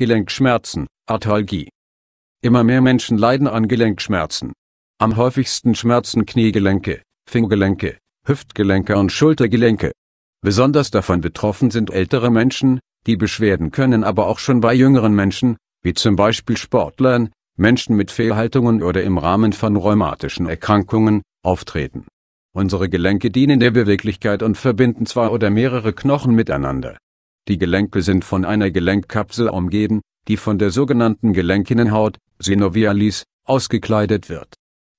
Gelenkschmerzen, Arthralgie. Immer mehr Menschen leiden an Gelenkschmerzen. Am häufigsten schmerzen Kniegelenke, Fingergelenke, Hüftgelenke und Schultergelenke. Besonders davon betroffen sind ältere Menschen, die Beschwerden können aber auch schon bei jüngeren Menschen, wie zum Beispiel Sportlern, Menschen mit Fehlhaltungen oder im Rahmen von rheumatischen Erkrankungen, auftreten. Unsere Gelenke dienen der Beweglichkeit und verbinden zwei oder mehrere Knochen miteinander. Die Gelenke sind von einer Gelenkkapsel umgeben, die von der sogenannten Gelenkinnenhaut, Synovialis, ausgekleidet wird.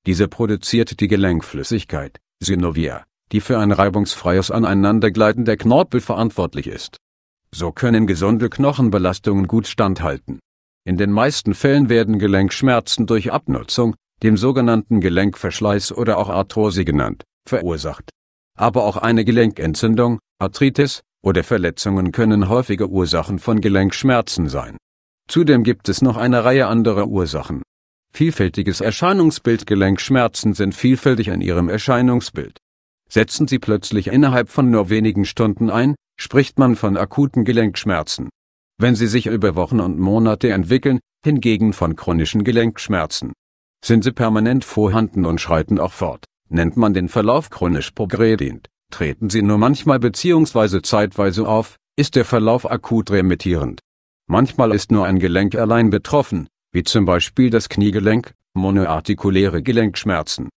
Diese produziert die Gelenkflüssigkeit, Synovia, die für ein reibungsfreies Aneinandergleiten der Knorpel verantwortlich ist. So können gesunde Knochenbelastungen gut standhalten. In den meisten Fällen werden Gelenkschmerzen durch Abnutzung, dem sogenannten Gelenkverschleiß oder auch Arthrose genannt, verursacht. Aber auch eine Gelenkentzündung, Arthritis, oder Verletzungen können häufige Ursachen von Gelenkschmerzen sein. Zudem gibt es noch eine Reihe anderer Ursachen. Vielfältiges Erscheinungsbild Gelenkschmerzen sind vielfältig in ihrem Erscheinungsbild. Setzen sie plötzlich innerhalb von nur wenigen Stunden ein, spricht man von akuten Gelenkschmerzen. Wenn sie sich über Wochen und Monate entwickeln, hingegen von chronischen Gelenkschmerzen. Sind sie permanent vorhanden und schreiten auch fort, nennt man den Verlauf chronisch progredient treten sie nur manchmal bzw. zeitweise auf, ist der Verlauf akut remittierend. Manchmal ist nur ein Gelenk allein betroffen, wie zum Beispiel das Kniegelenk, monoartikuläre Gelenkschmerzen.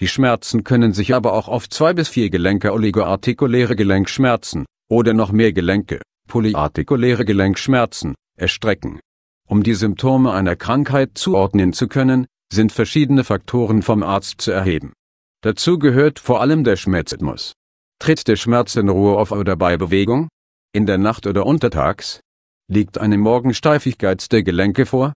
Die Schmerzen können sich aber auch auf zwei bis vier Gelenke oligoartikuläre Gelenkschmerzen, oder noch mehr Gelenke, polyartikuläre Gelenkschmerzen, erstrecken. Um die Symptome einer Krankheit zuordnen zu können, sind verschiedene Faktoren vom Arzt zu erheben. Dazu gehört vor allem der Schmerzrhythmus. Tritt der Schmerz in Ruhe auf oder bei Bewegung? In der Nacht oder untertags? Liegt eine Morgensteifigkeit der Gelenke vor?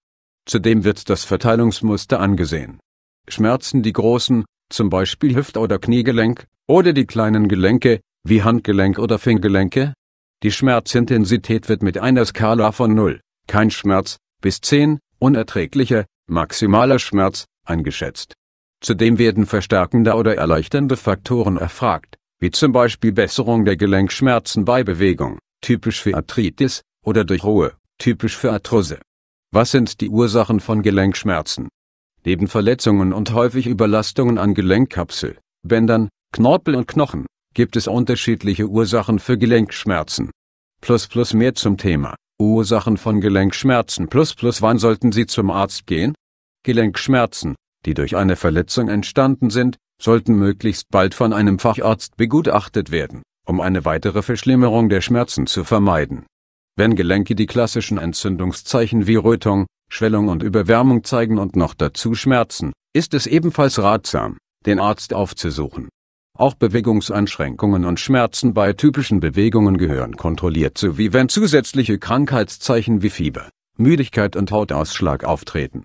Zudem wird das Verteilungsmuster angesehen. Schmerzen die großen, zum Beispiel Hüft- oder Kniegelenk, oder die kleinen Gelenke, wie Handgelenk oder Fingelenke? Die Schmerzintensität wird mit einer Skala von 0, kein Schmerz, bis 10, unerträglicher, maximaler Schmerz, eingeschätzt. Zudem werden verstärkende oder erleichternde Faktoren erfragt wie zum Beispiel Besserung der Gelenkschmerzen bei Bewegung, typisch für Arthritis, oder durch Ruhe, typisch für Arthrose. Was sind die Ursachen von Gelenkschmerzen? Neben Verletzungen und häufig Überlastungen an Gelenkkapsel, Bändern, Knorpel und Knochen, gibt es unterschiedliche Ursachen für Gelenkschmerzen. Plus plus mehr zum Thema Ursachen von Gelenkschmerzen plus plus wann sollten Sie zum Arzt gehen? Gelenkschmerzen, die durch eine Verletzung entstanden sind, sollten möglichst bald von einem Facharzt begutachtet werden, um eine weitere Verschlimmerung der Schmerzen zu vermeiden. Wenn Gelenke die klassischen Entzündungszeichen wie Rötung, Schwellung und Überwärmung zeigen und noch dazu Schmerzen, ist es ebenfalls ratsam, den Arzt aufzusuchen. Auch Bewegungseinschränkungen und Schmerzen bei typischen Bewegungen gehören kontrolliert sowie wenn zusätzliche Krankheitszeichen wie Fieber, Müdigkeit und Hautausschlag auftreten.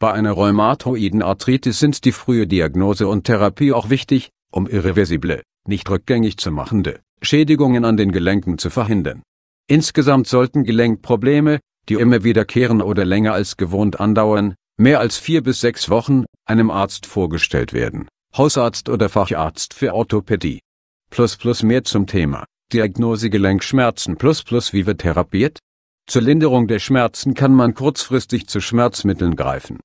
Bei einer rheumatoiden Arthritis sind die frühe Diagnose und Therapie auch wichtig, um irreversible, nicht rückgängig zu machende, Schädigungen an den Gelenken zu verhindern. Insgesamt sollten Gelenkprobleme, die immer wiederkehren oder länger als gewohnt andauern, mehr als vier bis sechs Wochen, einem Arzt vorgestellt werden, Hausarzt oder Facharzt für Orthopädie. Plus plus mehr zum Thema, Diagnose Gelenkschmerzen plus plus wie wird therapiert? Zur Linderung der Schmerzen kann man kurzfristig zu Schmerzmitteln greifen.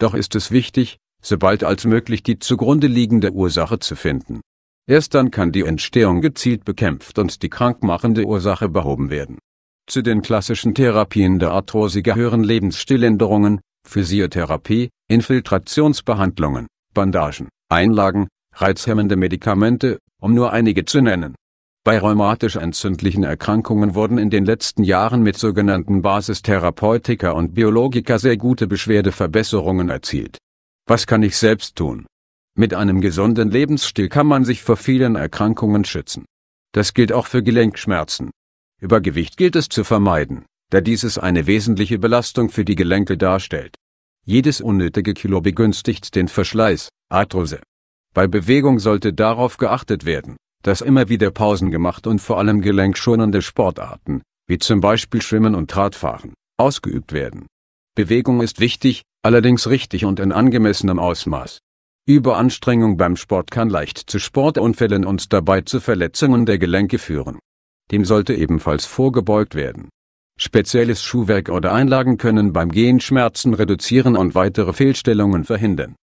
Doch ist es wichtig, sobald als möglich die zugrunde liegende Ursache zu finden. Erst dann kann die Entstehung gezielt bekämpft und die krankmachende Ursache behoben werden. Zu den klassischen Therapien der Arthrose gehören Lebensstilländerungen, Physiotherapie, Infiltrationsbehandlungen, Bandagen, Einlagen, reizhemmende Medikamente, um nur einige zu nennen bei rheumatisch entzündlichen Erkrankungen wurden in den letzten Jahren mit sogenannten Basistherapeutika und Biologika sehr gute Beschwerdeverbesserungen erzielt. Was kann ich selbst tun? Mit einem gesunden Lebensstil kann man sich vor vielen Erkrankungen schützen. Das gilt auch für Gelenkschmerzen. Übergewicht gilt es zu vermeiden, da dieses eine wesentliche Belastung für die Gelenke darstellt. Jedes unnötige Kilo begünstigt den Verschleiß, Arthrose. Bei Bewegung sollte darauf geachtet werden, dass immer wieder Pausen gemacht und vor allem gelenkschonende Sportarten, wie zum Beispiel Schwimmen und Radfahren, ausgeübt werden. Bewegung ist wichtig, allerdings richtig und in angemessenem Ausmaß. Überanstrengung beim Sport kann leicht zu Sportunfällen und dabei zu Verletzungen der Gelenke führen. Dem sollte ebenfalls vorgebeugt werden. Spezielles Schuhwerk oder Einlagen können beim Gehen Schmerzen reduzieren und weitere Fehlstellungen verhindern.